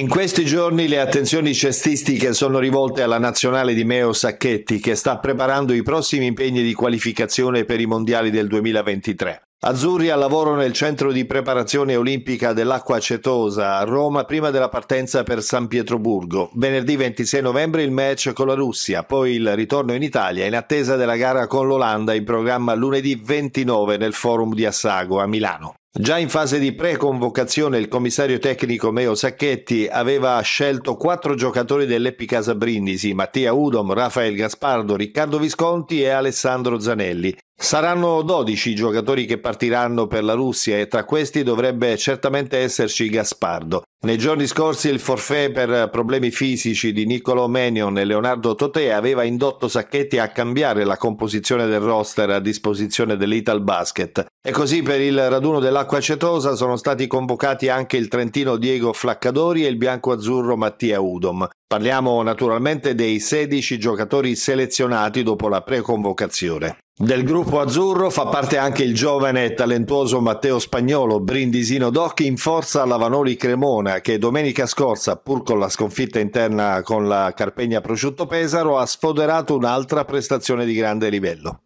In questi giorni le attenzioni cestistiche sono rivolte alla nazionale di Meo Sacchetti che sta preparando i prossimi impegni di qualificazione per i mondiali del 2023. Azzurri al lavoro nel centro di preparazione olimpica dell'acqua acetosa a Roma prima della partenza per San Pietroburgo. Venerdì 26 novembre il match con la Russia, poi il ritorno in Italia in attesa della gara con l'Olanda in programma lunedì 29 nel forum di Assago a Milano. Già in fase di pre-convocazione il commissario tecnico Meo Sacchetti aveva scelto quattro giocatori dell'Epicasa Brindisi, Mattia Udom, Rafael Gaspardo, Riccardo Visconti e Alessandro Zanelli. Saranno 12 i giocatori che partiranno per la Russia e tra questi dovrebbe certamente esserci Gaspardo. Nei giorni scorsi il forfè per problemi fisici di Niccolò Menion e Leonardo Totè aveva indotto Sacchetti a cambiare la composizione del roster a disposizione dell'Ital Basket. E così per il raduno dell'acqua cetosa sono stati convocati anche il trentino Diego Flaccadori e il bianco-azzurro Mattia Udom. Parliamo naturalmente dei 16 giocatori selezionati dopo la pre-convocazione. Del gruppo azzurro fa parte anche il giovane e talentuoso Matteo Spagnolo, brindisino d'occhi in forza alla Vanoli Cremona, che domenica scorsa, pur con la sconfitta interna con la Carpegna Prosciutto Pesaro, ha sfoderato un'altra prestazione di grande livello.